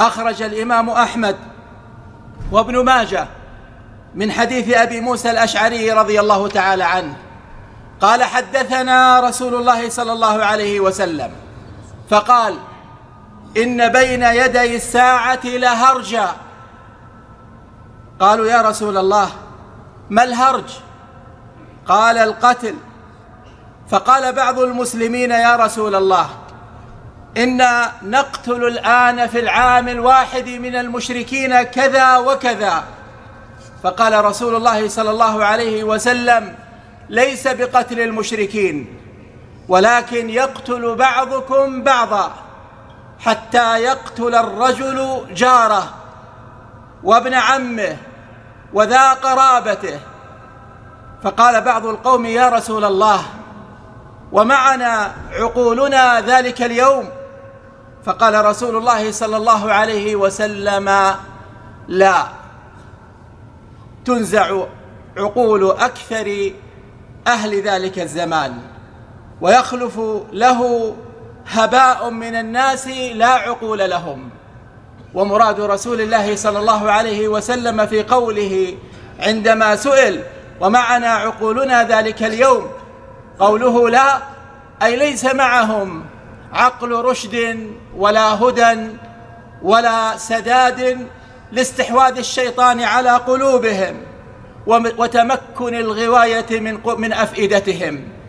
أخرج الإمام أحمد وابن ماجه من حديث أبي موسى الأشعري رضي الله تعالى عنه قال حدثنا رسول الله صلى الله عليه وسلم فقال إن بين يدي الساعة لهرجا قالوا يا رسول الله ما الهرج قال القتل فقال بعض المسلمين يا رسول الله إنا نقتل الآن في العام الواحد من المشركين كذا وكذا فقال رسول الله صلى الله عليه وسلم ليس بقتل المشركين ولكن يقتل بعضكم بعضا حتى يقتل الرجل جاره وابن عمه وذا قرابته فقال بعض القوم يا رسول الله ومعنا عقولنا ذلك اليوم فقال رسول الله صلى الله عليه وسلم لا تنزع عقول أكثر أهل ذلك الزمان ويخلف له هباء من الناس لا عقول لهم ومراد رسول الله صلى الله عليه وسلم في قوله عندما سئل ومعنا عقولنا ذلك اليوم قوله لا أي ليس معهم عقل رشد ولا هدى ولا سداد لاستحواذ الشيطان على قلوبهم وتمكن الغواية من من أفئدتهم